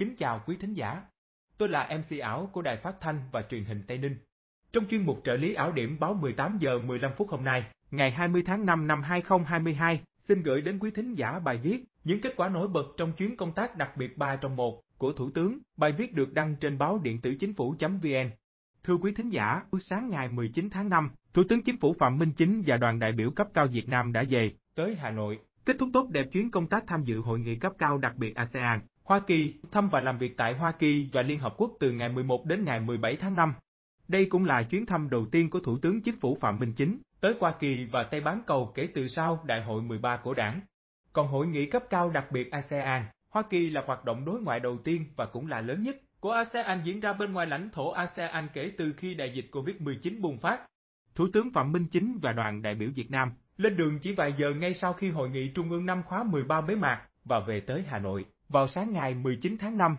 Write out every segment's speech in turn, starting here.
Kính chào quý thính giả. Tôi là MC ảo của Đài Phát thanh và Truyền hình Tây Ninh. Trong chuyên mục trợ lý ảo điểm báo 18 giờ 15 phút hôm nay, ngày 20 tháng 5 năm 2022, xin gửi đến quý thính giả bài viết Những kết quả nổi bật trong chuyến công tác đặc biệt 3 trong 1 của Thủ tướng, bài viết được đăng trên báo điện tử chính phủ.vn. Thưa quý thính giả, buổi sáng ngày 19 tháng 5, Thủ tướng Chính phủ Phạm Minh Chính và đoàn đại biểu cấp cao Việt Nam đã về tới Hà Nội, kết thúc tốt đẹp chuyến công tác tham dự hội nghị cấp cao đặc biệt ASEAN Hoa Kỳ, thăm và làm việc tại Hoa Kỳ và Liên Hợp Quốc từ ngày 11 đến ngày 17 tháng 5. Đây cũng là chuyến thăm đầu tiên của Thủ tướng Chính phủ Phạm Minh Chính tới Hoa Kỳ và Tây Bán Cầu kể từ sau Đại hội 13 của đảng. Còn hội nghị cấp cao đặc biệt ASEAN, Hoa Kỳ là hoạt động đối ngoại đầu tiên và cũng là lớn nhất của ASEAN diễn ra bên ngoài lãnh thổ ASEAN kể từ khi đại dịch COVID-19 bùng phát. Thủ tướng Phạm Minh Chính và đoàn đại biểu Việt Nam lên đường chỉ vài giờ ngay sau khi hội nghị Trung ương năm khóa 13 bế mạc và về tới Hà Nội vào sáng ngày 19 tháng 5,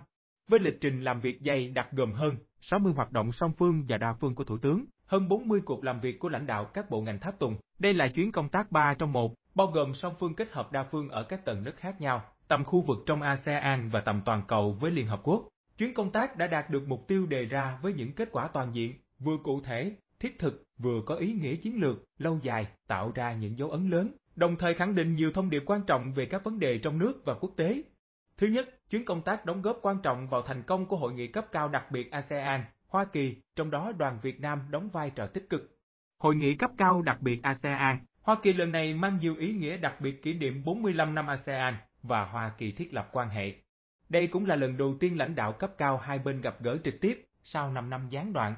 với lịch trình làm việc dày đặc gồm hơn 60 hoạt động song phương và đa phương của Thủ tướng, hơn 40 cuộc làm việc của lãnh đạo các bộ ngành tháp tùng. Đây là chuyến công tác 3 trong 1, bao gồm song phương kết hợp đa phương ở các tầng nước khác nhau, tầm khu vực trong ASEAN và tầm toàn cầu với Liên Hợp Quốc. Chuyến công tác đã đạt được mục tiêu đề ra với những kết quả toàn diện, vừa cụ thể, thiết thực, vừa có ý nghĩa chiến lược, lâu dài, tạo ra những dấu ấn lớn, đồng thời khẳng định nhiều thông điệp quan trọng về các vấn đề trong nước và quốc tế Thứ nhất, chuyến công tác đóng góp quan trọng vào thành công của hội nghị cấp cao đặc biệt ASEAN, Hoa Kỳ, trong đó đoàn Việt Nam đóng vai trò tích cực. Hội nghị cấp cao đặc biệt ASEAN, Hoa Kỳ lần này mang nhiều ý nghĩa đặc biệt kỷ niệm 45 năm ASEAN và Hoa Kỳ thiết lập quan hệ. Đây cũng là lần đầu tiên lãnh đạo cấp cao hai bên gặp gỡ trực tiếp sau 5 năm gián đoạn.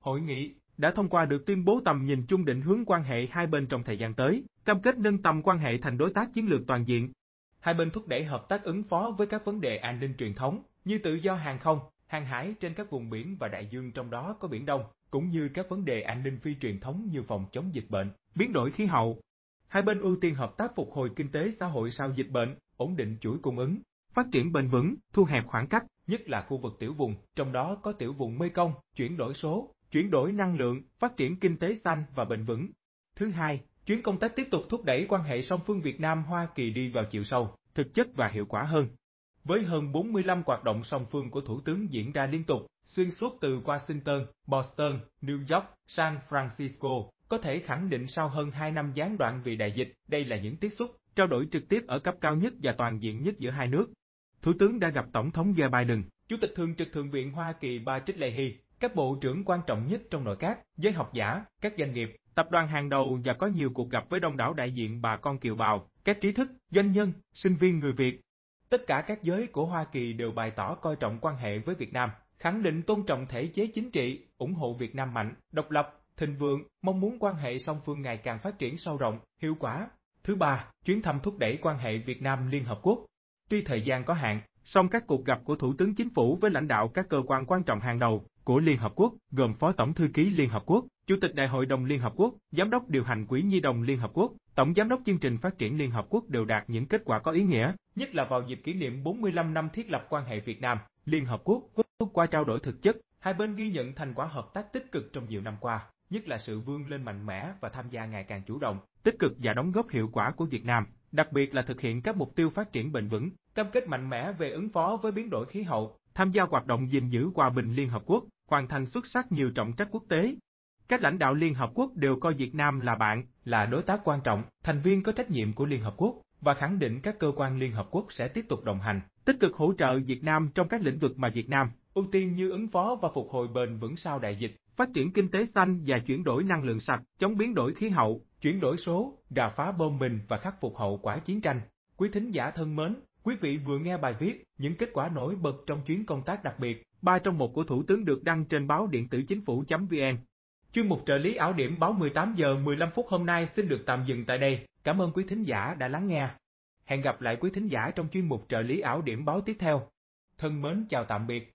Hội nghị đã thông qua được tuyên bố tầm nhìn chung định hướng quan hệ hai bên trong thời gian tới, cam kết nâng tầm quan hệ thành đối tác chiến lược toàn diện, hai bên thúc đẩy hợp tác ứng phó với các vấn đề an ninh truyền thống như tự do hàng không, hàng hải trên các vùng biển và đại dương trong đó có Biển Đông, cũng như các vấn đề an ninh phi truyền thống như phòng chống dịch bệnh, biến đổi khí hậu. Hai bên ưu tiên hợp tác phục hồi kinh tế xã hội sau dịch bệnh, ổn định chuỗi cung ứng, phát triển bền vững, thu hẹp khoảng cách, nhất là khu vực tiểu vùng, trong đó có tiểu vùng Mekong, chuyển đổi số, chuyển đổi năng lượng, phát triển kinh tế xanh và bền vững. Thứ hai, Chuyến công tác tiếp tục thúc đẩy quan hệ song phương Việt Nam-Hoa Kỳ đi vào chiều sâu, thực chất và hiệu quả hơn. Với hơn 45 hoạt động song phương của Thủ tướng diễn ra liên tục, xuyên suốt từ Washington, Boston, New York, San Francisco, có thể khẳng định sau hơn 2 năm gián đoạn vì đại dịch, đây là những tiếp xúc, trao đổi trực tiếp ở cấp cao nhất và toàn diện nhất giữa hai nước. Thủ tướng đã gặp Tổng thống Joe Biden, Chủ tịch Thường trực Thượng viện Hoa Kỳ Patrick Leahy, các bộ trưởng quan trọng nhất trong nội các, giới học giả, các doanh nghiệp, tập đoàn hàng đầu và có nhiều cuộc gặp với đông đảo đại diện bà con kiều bào, các trí thức, doanh nhân, sinh viên người Việt. Tất cả các giới của Hoa Kỳ đều bày tỏ coi trọng quan hệ với Việt Nam, khẳng định tôn trọng thể chế chính trị, ủng hộ Việt Nam mạnh, độc lập, thịnh vượng, mong muốn quan hệ song phương ngày càng phát triển sâu rộng, hiệu quả. Thứ ba, chuyến thăm thúc đẩy quan hệ Việt Nam Liên Hợp Quốc. Tuy thời gian có hạn, song các cuộc gặp của Thủ tướng Chính phủ với lãnh đạo các cơ quan quan trọng hàng đầu của Liên Hợp Quốc, gồm Phó Tổng Thư ký Liên Hợp Quốc, Chủ tịch Đại hội đồng Liên Hợp Quốc, Giám đốc điều hành Quỹ Nhi đồng Liên Hợp Quốc, Tổng Giám đốc chương trình phát triển Liên Hợp Quốc đều đạt những kết quả có ý nghĩa, nhất là vào dịp kỷ niệm 45 năm thiết lập quan hệ Việt Nam, Liên Hợp Quốc, qua trao đổi thực chất, hai bên ghi nhận thành quả hợp tác tích cực trong nhiều năm qua, nhất là sự vươn lên mạnh mẽ và tham gia ngày càng chủ động, tích cực và đóng góp hiệu quả của Việt Nam, đặc biệt là thực hiện các mục tiêu phát triển bền vững, cam kết mạnh mẽ về ứng phó với biến đổi khí hậu, tham gia hoạt động gìn giữ hòa bình Liên Hợp Quốc, hoàn thành xuất sắc nhiều trọng trách quốc tế. Các lãnh đạo Liên Hợp Quốc đều coi Việt Nam là bạn, là đối tác quan trọng, thành viên có trách nhiệm của Liên Hợp Quốc và khẳng định các cơ quan Liên Hợp Quốc sẽ tiếp tục đồng hành, tích cực hỗ trợ Việt Nam trong các lĩnh vực mà Việt Nam ưu tiên như ứng phó và phục hồi bền vững sau đại dịch, phát triển kinh tế xanh và chuyển đổi năng lượng sạch, chống biến đổi khí hậu, chuyển đổi số, đà phá bom mìn và khắc phục hậu quả chiến tranh. Quý thính giả thân mến, Quý vị vừa nghe bài viết những kết quả nổi bật trong chuyến công tác đặc biệt ba trong một của Thủ tướng được đăng trên báo điện tử chính phủ.vn. Chuyên mục trợ lý ảo điểm báo 18 giờ 15 phút hôm nay xin được tạm dừng tại đây. Cảm ơn quý thính giả đã lắng nghe. Hẹn gặp lại quý thính giả trong chuyên mục trợ lý ảo điểm báo tiếp theo. Thân mến chào tạm biệt.